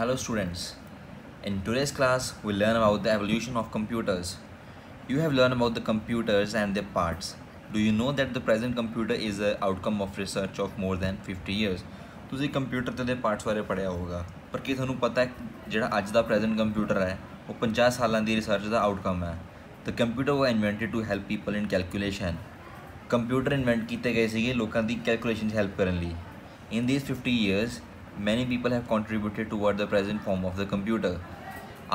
Hello students, in today's class we we'll learn about the evolution of computers. You have learned about the computers and their parts. Do you know that the present computer is a outcome of research of more than 50 years? ਤੁਸੀਂ computer ਤੇ ਦੇ parts ਬਾਰੇ ਪੜਿਆ ਹੋਊਗਾ ਪਰ ਕੀ ਤੁਹਾਨੂੰ ਪਤਾ ਹੈ ਜਿਹੜਾ ਅੱਜ ਦਾ ਪ੍ਰੈਜ਼ੈਂਟ ਕੰਪਿਊਟਰ ਹੈ ਉਹ 50 ਸਾਲਾਂ ਦੀ ਰਿਸਰਚ ਦਾ ਆਊਟਕਮ ਹੈ the computer was invented to help people in calculation computer invent ਕੀਤੇ ਗਏ ਸੀਗੇ ਲੋਕਾਂ ਦੀ ਕੈਲਕੂਲੇਸ਼ਨ ਹੈਲਪ ਕਰਨ ਲਈ in these 50 years many people have contributed toward the present form of the computer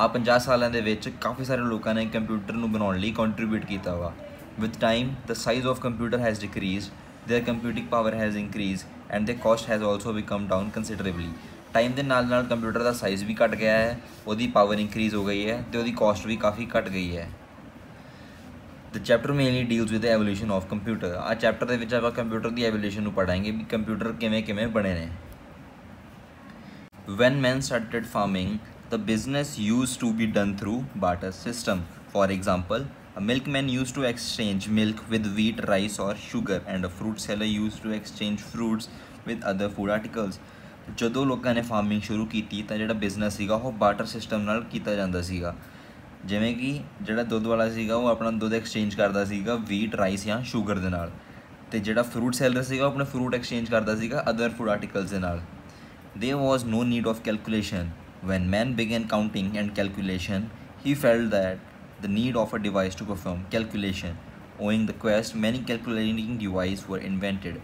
ਆ 50 ਸਾਲਾਂ ਦੇ ਵਿੱਚ ਕਾਫੀ ਸਾਰੇ ਲੋਕਾਂ ਨੇ ਕੰਪਿਊਟਰ ਨੂੰ ਬਣਾਉਣ ਲਈ ਕੰਟਰੀਬਿਊਟ ਕੀਤਾ ਵਾ with time the size of computer has decreased their computing power has increased and the cost has also become down considerably time ਦੇ ਨਾਲ ਨਾਲ ਕੰਪਿਊਟਰ ਦਾ ਸਾਈਜ਼ ਵੀ ਘਟ ਗਿਆ ਹੈ ਉਹਦੀ ਪਾਵਰ ਇਨਕਰੀਜ਼ ਹੋ ਗਈ ਹੈ ਤੇ ਉਹਦੀ ਕਾਸਟ ਵੀ ਕਾਫੀ ਘਟ ਗਈ ਹੈ the chapter mainly deals with the evolution of computer ਆ ਚੈਪਟਰ ਦੇ ਵਿੱਚ ਆਪਾਂ ਕੰਪਿਊਟਰ ਦੀ ਐਵੋਲੂਸ਼ਨ ਨੂੰ ਪੜਾਂਗੇ ਵੀ ਕੰਪਿਊਟਰ ਕਿਵੇਂ ਕਿਵੇਂ ਬਣੇ ਨੇ when men started farming, the business used to be done through barter system. For example, a milkman used to exchange milk with wheat, rice or sugar and a fruit seller used to exchange fruits with other food articles. ਜਦੋਂ ਲੋਕਾਂ ਨੇ farming ਸ਼ੁਰੂ ਕੀਤੀ ਤਾਂ ਜਿਹੜਾ business ਸੀਗਾ ਉਹ batter system ਨਾਲ ਕੀਤਾ ਜਾਂਦਾ ਸੀਗਾ ਜਿਵੇਂ ਕਿ ਜਿਹੜਾ ਦੁੱਧ ਵਾਲਾ ਸੀਗਾ ਉਹ ਆਪਣਾ ਦੁੱਧ ਐਕਸਚੇਂਜ ਕਰਦਾ ਸੀਗਾ ਵੀਟ ਰਾਈਸ ਜਾਂ ਸ਼ੂਗਰ ਦੇ ਨਾਲ ਤੇ ਜਿਹੜਾ ਫਰੂਟ ਸੈਲਰ ਸੀਗਾ ਉਹ ਆਪਣੇ ਫਰੂਟ ਐਕਸਚੇਂਜ ਕਰਦਾ ਸੀਗਾ ਅਦਰ ਫੂਡ ਆਰਟੀਕਲਸ ਦੇ ਨਾਲ There was no need of calculation. When man began counting and calculation, he felt that the need of a device to perform calculation. Owing the quest, many calculating devices were invented.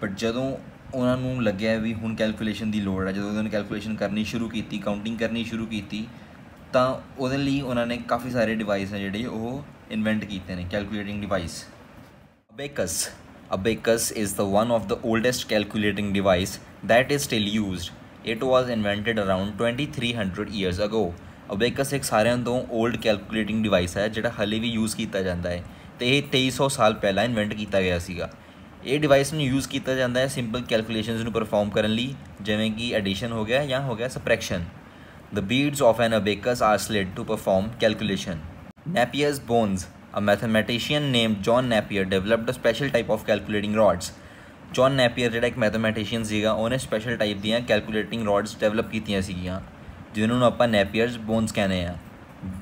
but jadon ਉਹਨਾਂ ਨੂੰ ਲੱਗਿਆ ਵੀ ਹੁਣ calculation ਦੀ ਲੋੜ ਹੈ ਜਦੋਂ ਉਹਨਾਂ ਨੇ calculation ਕਰਨੀ ਸ਼ੁਰੂ ਕੀਤੀ ਕਾਊਂਟਿੰਗ ਕਰਨੀ ਸ਼ੁਰੂ ਕੀਤੀ ਤਾਂ ਉਹਦੇ ਲਈ ਉਹਨਾਂ ਨੇ ਕਾਫੀ ਸਾਰੇ ਡਿਵਾਈਸ ਨੇ ਜਿਹੜੇ ਉਹ ਇਨਵੈਂਟ ਕੀਤੇ ਨੇ calculating device abacus abacus is the one of the oldest calculating device that is still used. It was invented around 2300 years ago. abacus ek sareyan ਤੋਂ old calculating device hai ਜਿਹੜਾ halle vi use kita janda hai te eh 2300 ਸਾਲ ਪਹਿਲਾਂ invent ਕੀਤਾ ਗਿਆ ਸੀਗਾ eh device nu use kita janda hai simple calculations nu perform karan ਲਈ ਜਿਵੇਂ ki addition ho gaya ya ho gaya subtraction The beads of an abacus are slid to perform calculation. Napier's bones. A mathematician named John Napier developed a special type of calculating rods John Napier जेह्ड़ा इक mathematician ਸੀਗਾ ਉਹਨੇ special type ਦੀਆਂ calculating rods develop ਕੀਤੀਆਂ ਸੀਗੀਆਂ ਜਿਨ੍ਹਾਂ ਨੂੰ ਆਪਾਂ ਨੇਪੀਅਰਸ ਬੋਨਸ ਕਹਿੰਦੇ ਆ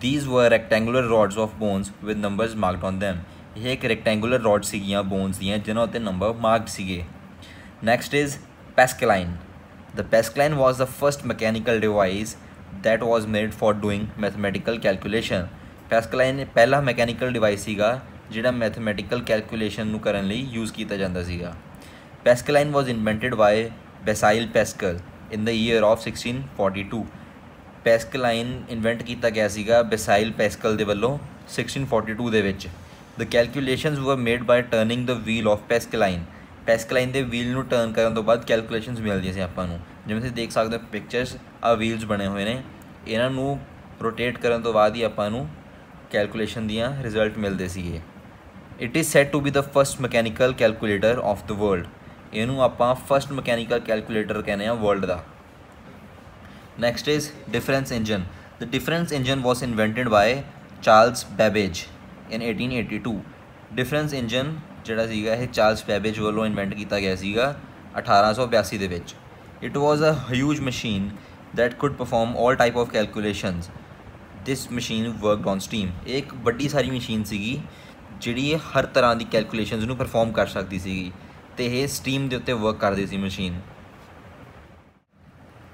these were rectangular rods of bones with numbers marked on them ਇਹ ਇੱਕ ਰੈਕਟੈਂਗੂਲਰ ਰੋਡ ਸੀਗੀਆਂ ਬੋਨਸ ਦੀਆਂ ਜਿਨ੍ਹਾਂ ਉੱਤੇ ਨੰਬਰ ਮਾਰਕਡ ਸੀਗੇ next is Pascaline the Pascaline was the first mechanical device that was made for doing mathematical calculation Pascaline ਪਹਿਲਾ mechanical device ਸੀਗਾ ਜਿਹੜਾ ਮੈਥਮੈਟੀਕਲ ਕੈਲਕੂਲੇਸ਼ਨ ਨੂੰ ਕਰਨ ਲਈ ਯੂਜ਼ ਕੀਤਾ ਜਾਂਦਾ ਸੀਗਾ Pascaline was invented by Basil Pascal in the year of 1642 Pascaline invent ਕੀਤਾ ਗਿਆ ਸੀਗਾ ਬੈਸਾਈਲ ਪੈਸਕਲ ਦੇ ਵੱਲੋਂ 1642 ਦੇ ਵਿੱਚ the calculations were made by turning the wheel of Pascaline Pascaline ਦੇ ਵੀਲ ਨੂੰ ਟਰਨ ਕਰਨ ਤੋਂ ਬਾਅਦ ਕੈਲਕੂਲੇਸ਼ਨਸ ਮਿਲਦੀਆਂ ਸੀ ਆਪਾਂ ਨੂੰ ਜਿਵੇਂ ਤੁਸੀਂ ਦੇਖ ਸਕਦੇ ਹੋ ਪਿਕਚਰਸ ਆ ਵੀਲਸ ਬਣੇ ਹੋਏ ਨੇ ਇਹਨਾਂ ਨੂੰ ਰੋਟੇਟ ਕਰਨ ਤੋਂ ਬਾਅਦ ਹੀ ਆਪਾਂ ਨੂੰ ਕੈਲਕੂਲੇਸ਼ਨ ਦੀਆਂ ਰਿਜ਼ਲਟ ਮਿਲਦੇ ਸੀਗੇ it is said to be the first mechanical calculator of the world ਇਹਨੂੰ ਆਪਾਂ ਫਰਸਟ ਮਕੈਨੀਕਲ ਕੈਲਕੂਲੇਟਰ ਕਹਿੰਦੇ ਆ ਵਰਲਡ ਦਾ next is difference engine the difference engine was invented by Charles Babbage in 1882 difference engine ਜਿਹੜਾ ਸੀਗਾ ਇਹ Charles ਬੈਬੇਜ ਵੱਲੋਂ invent ਕੀਤਾ ਗਿਆ ਸੀਗਾ 1882 ਦੇ ਵਿੱਚ it was a huge machine that could perform all type of calculations this machine worked on steam ਇੱਕ ਵੱਡੀ ਸਾਰੀ ਮਸ਼ੀਨ ਸੀਗੀ ਜਿਹੜੀ ਹਰ ਤਰ੍ਹਾਂ ਦੀ ਕੈਲਕੂਲੇਸ਼ਨਸ ਨੂੰ ਪਰਫਾਰਮ ਕਰ ਸਕਦੀ ਸੀਗੀ ਤੇ ਇਹ ਸਟੀਮ ਦੇ ਉੱਤੇ ਵਰਕ ਕਰਦੀ ਸੀ machine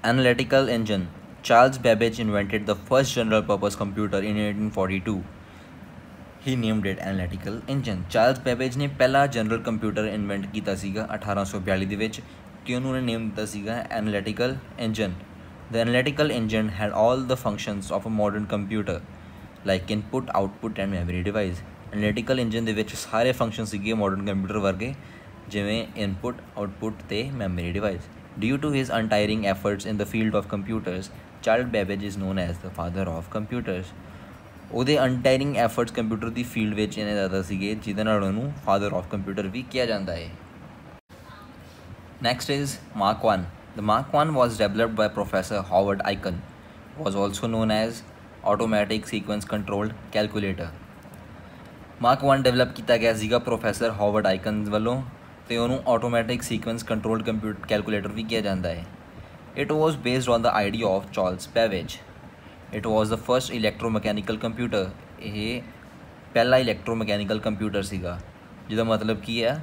analytical engine Charles Babbage invented the first general purpose computer in 1842 he named it analytical engine Charles Babbage ਨੇ ਪਹਿਲਾ ਜਨਰਲ ਕੰਪਿਊਟਰ ਇਨਵੈਂਟ ਕੀਤਾ ਸੀਗਾ 1842 ਦੇ ਵਿੱਚ ਤੇ ਉਹਨੂੰ ਨੇਮ ਦਿੱਤਾ ਸੀਗਾ analytical engine the analytical engine had all the functions of a modern computer like input output and memory device analytical engine ਦੇ ਵਿੱਚ ਸਾਰੇ ਫੰਕਸ਼ਨ ਸੀਗੇ ਮਾਡਰਨ ਕੰਪਿਊਟਰ ਵਰਗੇ ਜਿਵੇਂ ਇਨਪੁਟ ਆਉਟਪੁਟ ਤੇ memory device due to his untiring efforts in the field of computers Charles Babbage is known as the father of computers ਉਹਦੇ untiring efforts computer ਦੀ field ਵਿੱਚ ਇਹਨੇ ਜ਼ਿਆਦਾ ਸੀਗੇ ਜਿਹਦੇ ਨਾਲ ਉਹਨੂੰ ਫਾਦਰ ਆਫ ਕੰਪਿਊਟਰ ਵੀ ਕਿਹਾ ਜਾਂਦਾ ਹੈ next is Mark 1 the Mark 1 was developed by professor Harvard Aiken was also known as automatic sequence controlled calculator Mark 1 develop ਕੀਤਾ ਗਿਆ ਸੀਗਾ ਪ੍ਰੋਫੈਸਰ ਹਾਵਰਡ ਆਈਕਨ ਵੱਲੋਂ ਤੇ ਉਹਨੂੰ automatic sequence controlled computer calculator ਵੀ ਕਿਹਾ ਜਾਂਦਾ ਹੈ it was based on the idea of Charles Babbage it was the first electromechanical computer ਇਹ ਪਹਿਲਾ ਇਲੈਕਟ੍ਰੋਮੈਕੈਨੀਕਲ ਕੰਪਿਊਟਰ ਸੀਗਾ ਜਿਹਦਾ ਮਤਲਬ ਕੀ ਹੈ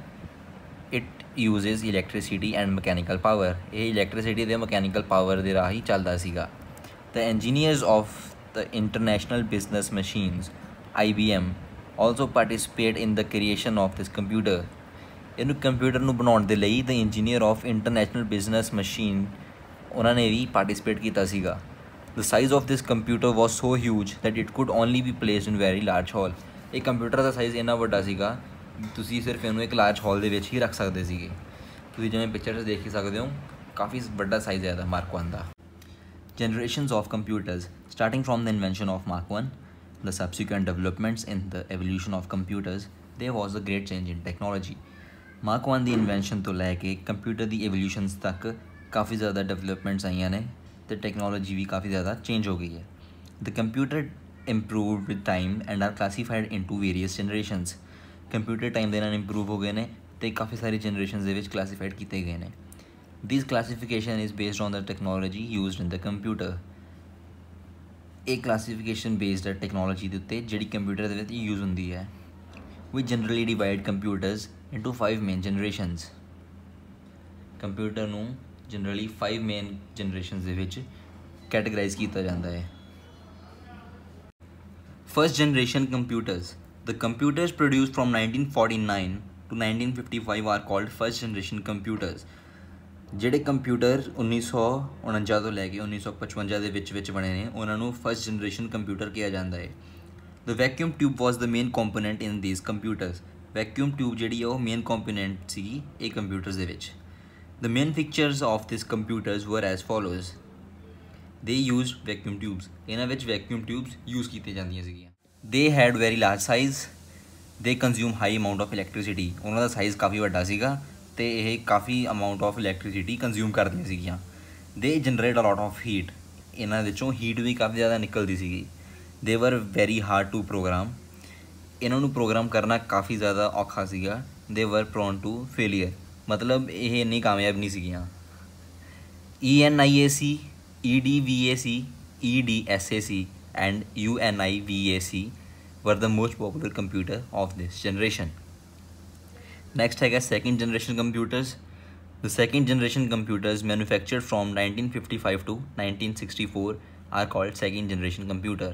it uses electricity and mechanical power ਇਹ ਇਲੈਕਟ੍ਰਿਸਿਟੀ ਦੇ ਮੈਕੈਨੀਕਲ ਪਾਵਰ ਦੇ ਰਾਹੀਂ ਚੱਲਦਾ ਸੀਗਾ the engineers of the international business machines IBM also participate in the creation of this computer ਇਹਨੂੰ ਕੰਪਿਊਟਰ ਨੂੰ ਬਣਾਉਣ ਦੇ ਲਈ ਦ engineer of international business machine ਉਹਨਾਂ ਨੇ ਵੀ ਪਾਰਟਿਸਿਪੇਟ ਕੀਤਾ ਸੀਗਾ the size of this computer was so huge that it could only be placed in very large hall ਇਹ ਕੰਪਿਊਟਰ ਦਾ ਸਾਈਜ਼ ਇੰਨਾ ਵੱਡਾ ਸੀਗਾ ਤੁਸੀਂ ਸਿਰਫ ਇਹਨੂੰ ਇੱਕ ਲਾਰਜ ਹਾਲ ਦੇ ਵਿੱਚ ਹੀ ਰੱਖ ਸਕਦੇ ਸੀਗੇ ਤੁਸੀਂ ਜਿਵੇਂ ਪਿਕਚਰਸ ਦੇਖ ਹੀ ਸਕਦੇ ਹੋ ਕਾਫੀ ਵੱਡਾ ਸਾਈਜ਼ ਹੈ ਦਾ ਮਾਰਕ 1 ਦਾ generations of computers starting from the invention of mark 1 the subsequent developments in the evolution of computers there was a great change in technology Mark ਦੀ ਇਨਵੈਂਸ਼ਨ ਤੋਂ ਲੈ ਕੇ ਕੰਪਿਊਟਰ ਦੀ ਇਵੋਲੂਸ਼ਨਸ ਤੱਕ ਕਾਫੀ ਜ਼ਿਆਦਾ ਡਿਵੈਲਪਮੈਂਟਸ ਆਈਆਂ ਨੇ ਤੇ ਟੈਕਨੋਲੋਜੀ ਵੀ ਕਾਫੀ ਜ਼ਿਆਦਾ ਚੇਂਜ ਹੋ ਗਈ ਹੈ the computer improved with time and are classified into various generations computer time ਦੇ ਨਾਲ ਇੰਪਰੂਵ ਹੋ ਗਏ ਨੇ ਤੇ ਕਾਫੀ ਸਾਰੀ ਜਨਰੇਸ਼ਨਸ ਦੇ ਵਿੱਚ ਕਲਾਸੀਫਾਈਡ ਕੀਤੇ ਗਏ ਨੇ these classification is based on the technology used in the computer ਇਹ ਕਲਾਸੀਫਿਕੇਸ਼ਨ ਬੇਸਡ ਹੈ ਟੈਕਨੋਲੋਜੀ ਦੇ ਉੱਤੇ ਜਿਹੜੀ ਕੰਪਿਊਟਰ ਦੇ ਵਿੱਚ ਯੂਜ਼ ਹੁੰਦੀ ਹੈ we generally divide computers into 5 main generations ਕੰਪਿਊਟਰ ਨੂੰ ਜਨਰਲੀ 5 ਮੇਨ ਜਨਰੇਸ਼ਨਸ ਦੇ ਵਿੱਚ ਕੈਟਾਗਰਾਈਜ਼ ਕੀਤਾ ਜਾਂਦਾ ਹੈ first generation computers the computers produced from 1949 to 1955 are called first generation computers ਜਿਹੜੇ ਕੰਪਿਊਟਰ 1949 ਤੋਂ ਲੈ ਕੇ 1955 ਦੇ ਵਿੱਚ ਵਿੱਚ ਬਣੇ ਨੇ ਉਹਨਾਂ ਨੂੰ ਫਰਸਟ ਜਨਰੇਸ਼ਨ ਕੰਪਿਊਟਰ ਕਿਹਾ ਜਾਂਦਾ ਹੈ the vacuum tube was the main component in these computers vacuum tube ਜਿਹੜੀ ਆ ਉਹ ਮੇਨ ਕੰਪੋਨੈਂਟ ਸੀ ਇਹ ਕੰਪਿਊਟਰਸ ਦੇ ਵਿੱਚ the main features of this computers were as follows they used vacuum tubes ਇਹਨਾਂ ਵਿੱਚ ਵੈਕਿਊਮ ਟਿਊਬਸ ਯੂਜ਼ ਕੀਤੇ ਜਾਂਦੀਆਂ ਸੀਗੀਆਂ they had very large size they consume high amount of electricity ਉਹਨਾਂ ਦਾ ਸਾਈਜ਼ ਕਾਫੀ ਵੱਡਾ ਸੀਗਾ ਤੇ ਇਹ ਕਾਫੀ ਅਮਾਉਂਟ ਆਫ ਇਲੈਕਟ੍ਰਿਸਿਟੀ ਕੰਜ਼ਿਊਮ ਕਰਦੀਆਂ ਸੀਗੀਆਂ they generate a lot of heat ਇਹਨਾਂ ਵਿੱਚੋਂ ਹੀਟ ਵੀ ਕਾਫੀ ਜ਼ਿਆਦਾ ਨਿਕਲਦੀ ਸੀਗੀ ਦੇ ਵਰ ਵੈਰੀ ਹਾਰਡ ਟੂ ਪ੍ਰੋਗਰਾਮ ਇਹਨਾਂ ਨੂੰ ਪ੍ਰੋਗਰਾਮ ਕਰਨਾ ਕਾਫੀ ਜ਼ਿਆਦਾ ਔਖਾ ਸੀਗਾ ਦੇ ਵਰ ਪ੍ਰੋਨ ਟੂ ਫੇਲਿਅਰ ਮਤਲਬ ਇਹ ਇੰਨੀ ਕਾਮਯਾਬ ਨਹੀਂ ਸੀਗੀਆਂ ENIAC, EDVAC, EDSAC and UNIVAC were the most popular computer of this generation. Next I guess second generation computers. The second generation computers manufactured from 1955 to 1964 are called second generation computer.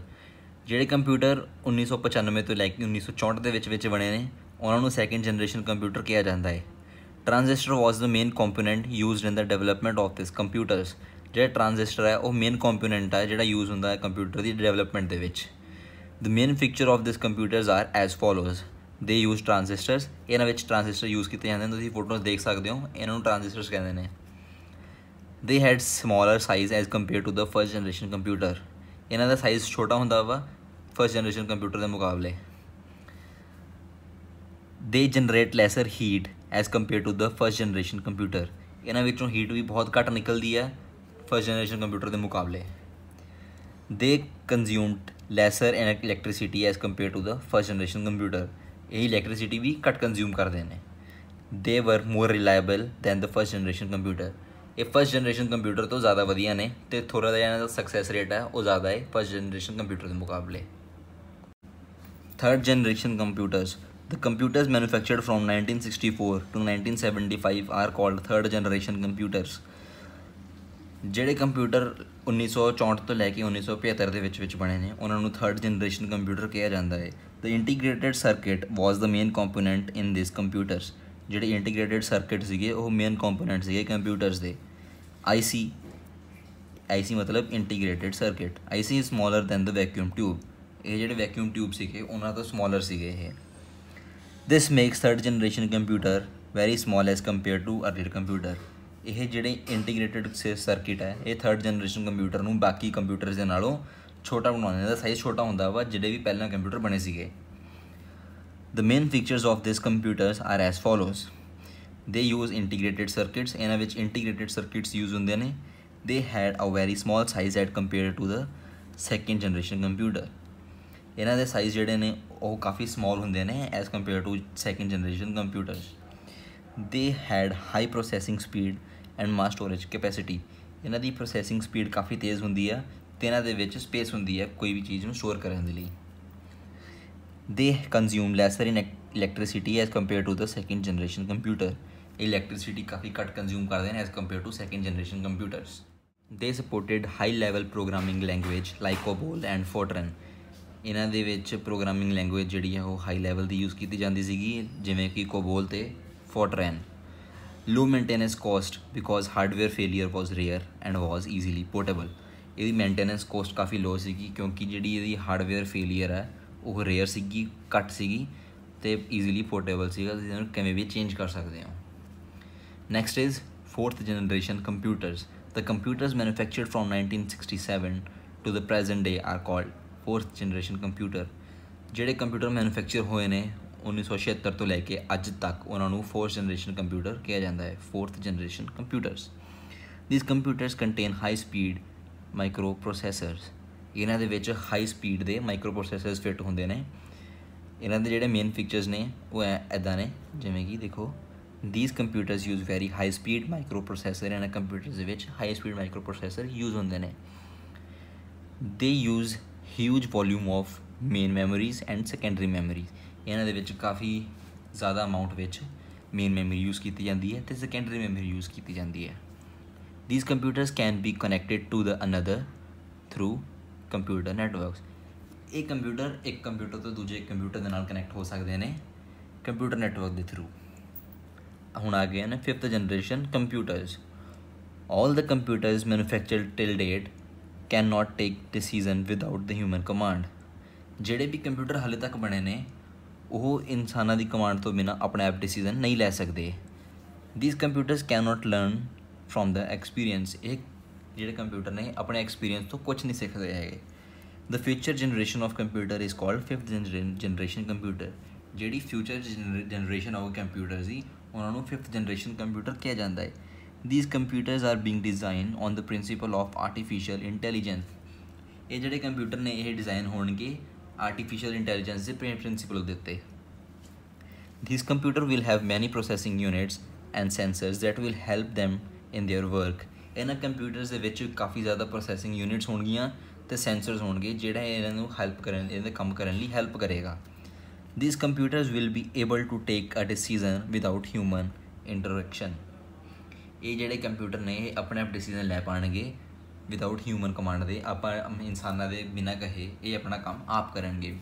ਜਿਹੜੇ computer 1995 ਤੋਂ ਲੈ ਕੇ 1964 ਦੇ ਵਿੱਚ ਵਿੱਚ ਬਣੇ ਨੇ ਉਹਨਾਂ ਨੂੰ ਸੈਕੰਡ ਜਨਰੇਸ਼ਨ ਕੰਪਿਊਟਰ ਕਿਹਾ ਜਾਂਦਾ ਹੈ transistor was the main component used in the development of this computers ਜਿਹੜਾ ਟ੍ਰਾਂਜਿਸਟਰ ਹੈ ਉਹ ਮੇਨ ਕੰਪੋਨੈਂਟ ਹੈ ਜਿਹੜਾ ਯੂਜ਼ ਹੁੰਦਾ ਹੈ ਕੰਪਿਊਟਰ ਦੀ ਡਿਵੈਲਪਮੈਂਟ ਦੇ ਵਿੱਚ the main feature of this computers are as follows they use ਟ੍ਰਾਂਜਿਸਟਰਸ ਇਹਨਾਂ ਵਿੱਚ ਟ੍ਰਾਂਜਿਸਟਰ ਯੂਜ਼ ਕੀਤੇ ਜਾਂਦੇ ਹਨ ਤੁਸੀਂ ਫੋਟੋਜ਼ ਦੇਖ ਸਕਦੇ ਹੋ ਇਹਨਾਂ ਨੂੰ ਟ੍ਰਾਂਜਿਸਟਰਸ ਕਹਿੰਦੇ ਨੇ they had smaller size as compare to the first generation computer ਇਹਨਾਂ ਦਾ ਸਾਈਜ਼ ਛੋਟਾ ਹੁੰਦਾ ਵਾ ਫਸਟ ਜਨਰੇਸ਼ਨ ਕੰਪਿਊਟਰ ਦੇ ਮੁਕਾਬਲੇ they generate lesser heat as compare to the first generation computer ਇਹਨਾਂ ਵਿੱਚੋਂ ਹੀਟ ਵੀ ਬਹੁਤ ਘੱਟ ਨਿਕਲਦੀ ਹੈ ਫਸਟ ਜਨਰੇਸ਼ਨ ਕੰਪਿਊਟਰ ਦੇ ਮੁਕਾਬਲੇ they consumed lesser electricity as compare to the first generation computer ਇਹ ਇਲੈਕਟ੍ਰਿਸਿਟੀ ਵੀ ਘੱਟ ਕੰਜ਼ਿਊਮ ਕਰਦੇ ਨੇ they were more reliable than the first generation computer ਇਹ ਫਸਟ ਜਨਰੇਸ਼ਨ ਕੰਪਿਊਟਰ ਤੋਂ ਜ਼ਿਆਦਾ ਵਧੀਆ ਨੇ ਤੇ ਥੋੜਾ ਜਿਹਾ ਇਹਨਾਂ ਦਾ ਸਕਸੈਸ ਰੇਟ ਹੈ ਉਹ ਜ਼ਿਆਦਾ ਹੈ ਫਸਟ ਜਨਰੇਸ਼ਨ ਕੰਪਿਊਟਰ ਦੇ ਮੁਕਾਬਲੇ Third generation computers. The computers manufactured from 1964 to 1975 are called third generation computers. ਜਿਹੜੇ ਕੰਪਿਊਟਰ 1964 ਤੋਂ ਲੈ ਕੇ 1975 ਦੇ ਵਿੱਚ ਵਿੱਚ ਬਣੇ ਨੇ ਉਹਨਾਂ ਨੂੰ ਥਰਡ ਜਨਰੇਸ਼ਨ ਕੰਪਿਊਟਰ ਕਿਹਾ ਜਾਂਦਾ ਹੈ the integrated circuit was the main component in this computers ਜਿਹੜੇ ਇੰਟੀਗ੍ਰੇਟਿਡ ਸਰਕਟ ਸੀਗੇ ਉਹ ਮੇਨ ਕੰਪੋਨੈਂਟ ਸੀਗੇ ਕੰਪਿਊਟਰਸ ਦੇ ਆਈਸੀ ਆਈਸੀ ਮਤਲਬ integrated circuit IC is smaller than the vacuum tube ਇਹ ਜਿਹੜੇ ਵੈਕਿਊਮ ਟਿਊਬ ਸੀਗੇ ਉਹਨਾਂ ਤੋਂ ਸਮਾਲਰ ਸੀਗੇ ਇਹ this makes third generation computer very small as compare to earlier computer ਇਹ ਜਿਹੜੇ ਇੰਟੀਗ੍ਰੇਟਿਡ ਸਰਕਟ ਹੈ ਇਹ ਥਰਡ ਜਨਰੇਸ਼ਨ ਕੰਪਿਊਟਰ ਨੂੰ ਬਾਕੀ ਕੰਪਿਊਟਰਸ ਦੇ ਨਾਲੋਂ ਛੋਟਾ ਬਣਾਉਂਦੇ ਦਾ ਸਾਈਜ਼ ਛੋਟਾ ਹੁੰਦਾ ਵਾ ਜਿਹੜੇ ਵੀ ਪਹਿਲਾਂ ਕੰਪਿਊਟਰ ਬਣੇ ਸੀਗੇ The main features of these computers are as follows. They use integrated circuits in which integrated circuits used in them. They had a very small size as compared to the second generation computer. ਇਹਨਾਂ ਦੇ size ਜਿਹੜੇ ਨੇ ਉਹ ਕਾਫੀ small ਹੁੰਦੇ ਨੇ as compare to second generation computers they had high processing speed and mass storage capacity ਇਹਨਾਂ ਦੀ processing speed ਕਾਫੀ ਤੇਜ਼ ਹੁੰਦੀ ਆ ਤੇ ਇਹਨਾਂ ਦੇ ਵਿੱਚ ਸਪੇਸ ਹੁੰਦੀ ਆ ਕੋਈ ਵੀ ਚੀਜ਼ ਨੂੰ ਸਟੋਰ ਕਰਨ ਦੇ ਲਈ they consume lesser in electricity as compare to the second generation computer electricity ਕਾਫੀ ਘੱਟ ਕੰਜ਼ਿਊਮ ਕਰਦੇ ਨੇ as compare to second generation computers they supported high level programming language like COBOL and FORTRAN ਇਹਨਾਂ ਦੇ ਵਿੱਚ ਪ੍ਰੋਗਰਾਮਿੰਗ ਲੈਂਗੁਏਜ ਜਿਹੜੀ ਹੈ ਉਹ ਹਾਈ ਲੈਵਲ ਦੀ ਯੂਜ਼ ਕੀਤੀ ਜਾਂਦੀ ਸੀਗੀ ਜਿਵੇਂ ਕਿ ਕੋਬੋਲ ਤੇ FORTRAN low maintenance cost because hardware failure was rare and was easily portable ਇਹਦੀ ਮੇਨਟੇਨੈਂਸ ਕਾਸਟ ਕਾਫੀ ਲੋ ਸੀਗੀ ਕਿਉਂਕਿ ਜਿਹੜੀ ਇਹਦੀ ਹਾਰਡਵੇਅਰ ਫੇਲਿਅਰ ਹੈ ਉਹ ਰੇਅਰ ਸੀਗੀ ਘੱਟ ਸੀਗੀ ਤੇ ਈਜ਼ੀਲੀ ਪੋਰਟੇਬਲ ਸੀਗਾ ਤੁਸੀਂ ਇਹਨੂੰ ਕਿਵੇਂ ਵੀ ਚੇਂਜ ਕਰ ਸਕਦੇ ਹੋ next is fourth generation computers the computers manufactured from 1967 to the present day are called 4th generation computer ਜਿਹੜੇ ਕੰਪਿਊਟਰ ਮੈਨੂਫੈਕਚਰ ਹੋਏ ਨੇ 1976 ਤੋਂ ਲੈ ਕੇ ਅੱਜ ਤੱਕ ਉਹਨਾਂ ਨੂੰ 4th ਜਨਰੇਸ਼ਨ ਕੰਪਿਊਟਰ ਕਿਹਾ ਜਾਂਦਾ ਹੈ 4th generation computers these computers contain high speed micro processors ਇਹਨਾਂ ਦੇ ਵਿੱਚ ਹਾਈ ਸਪੀਡ ਦੇ ਮਾਈਕਰੋ ਪ੍ਰੋਸੈਸਰਸ ਫਿੱਟ ਹੁੰਦੇ ਨੇ ਇਹਨਾਂ ਦੇ ਜਿਹੜੇ ਮੇਨ ਫੀਚਰਸ ਨੇ ਉਹ ਐਦਾਂ ਨੇ ਜਿਵੇਂ ਕਿ ਦੇਖੋ these computers use very high speed micro processor ਇਹਨਾਂ ਕੰਪਿਊਟਰਸ ਦੇ ਵਿੱਚ high speed micro processor use ਹੁੰਦੇ ਨੇ they use huge volume of main memories and secondary memories ਇਹਨਾਂ ਦੇ ਵਿੱਚ ਕਾਫੀ ਜ਼ਿਆਦਾ ਅਮਾਉਂਟ ਵਿੱਚ ਮੇਨ ਮੈਮਰੀ ਯੂਜ਼ ਕੀਤੀ ਜਾਂਦੀ ਹੈ ਤੇ ਸੈਕੰਡਰੀ ਮੈਮਰੀ ਯੂਜ਼ ਕੀਤੀ ਜਾਂਦੀ ਹੈ these computers can be connected to the another through computer networks ਇੱਕ ਕੰਪਿਊਟਰ ਇੱਕ ਕੰਪਿਊਟਰ ਤੋਂ ਦੂਜੇ ਕੰਪਿਊਟਰ ਦੇ ਨਾਲ ਕਨੈਕਟ ਹੋ ਸਕਦੇ ਨੇ ਕੰਪਿਊਟਰ ਨੈਟਵਰਕ ਦੇ ਥਰੂ ਹੁਣ ਆ ਗਏ ਨੇ 5th generation computers all the computers manufactured till date can not take decision without the human command ਜਿਹੜੇ ਵੀ ਕੰਪਿਊਟਰ ਹਲੇ ਤੱਕ ਬਣੇ ਨੇ ਉਹ ਇਨਸਾਨਾਂ ਦੀ ਕਮਾਂਡ ਤੋਂ ਬਿਨਾ ਆਪਣੇ ਆਪ ਡਿਸੀਜਨ ਨਹੀਂ ਲੈ ਸਕਦੇ these computers can not learn from the experience ਇਹ ਜਿਹੜੇ ਕੰਪਿਊਟਰ ਨੇ ਆਪਣੇ ਐਕਸਪੀਰੀਅੰਸ ਤੋਂ ਕੁਝ ਨਹੀਂ ਸਿੱਖਦੇ ਹੈਗੇ the future generation of computer is called 5th generation computer ਜਿਹੜੀ ਫਿਊਚਰ ਜਨਰੇਸ਼ਨ ਆਫ ਕੰਪਿਊਟਰਸ ਹੀ ਉਹਨਾਂ ਨੂੰ 5th ਜਨਰੇਸ਼ਨ ਕੰਪਿਊਟਰ ਕਿਹਾ ਜਾਂਦਾ ਹੈ these computers are being designed on the principle of artificial intelligence ਇਹ ਜਿਹੜੇ ਕੰਪਿਊਟਰ ਨੇ ਇਹ ਡਿਜ਼ਾਈਨ ਹੋਣਗੇ ਆਰਟੀਫੀਸ਼ੀਅਲ ਇੰਟੈਲੀਜੈਂਸ ਦੇ ਪ੍ਰਿੰਸੀਪਲ ਦੇ ਉੱਤੇ this computer will have many processing units and sensors that will help them in their work ਇਹਨਾਂ computers ਦੇ ਵਿੱਚ ਕਾਫੀ ਜ਼ਿਆਦਾ ਪ੍ਰੋਸੈਸਿੰਗ ਯੂਨਿਟਸ ਹੋਣਗੀਆਂ ਤੇ ਸੈਂਸਰਸ ਹੋਣਗੇ ਜਿਹੜਾ ਇਹਨਾਂ ਨੂੰ ਹੈਲਪ ਕਰਨ ਇਹਨਾਂ ਦੇ ਕੰਮ ਕਰਨ ਲਈ ਹੈਲਪ ਕਰੇਗਾ these computers will be able to take a decision without human interaction ਇਹ ਜਿਹੜੇ ਕੰਪਿਊਟਰ ਨੇ ਆਪਣੇ ਆਪ ਡਿਸੀਜਨ ਲੈ ਪਾਣਗੇ ਵਿਦਆਊਟ ਹਿਊਮਨ ਕਮਾਂਡ ਦੇ ਆਪਾਂ ਇਨਸਾਨਾਂ ਦੇ ਬਿਨਾਂ ਕਹੇ ਇਹ ਆਪਣਾ ਕੰਮ ਆਪ ਕਰਨਗੇ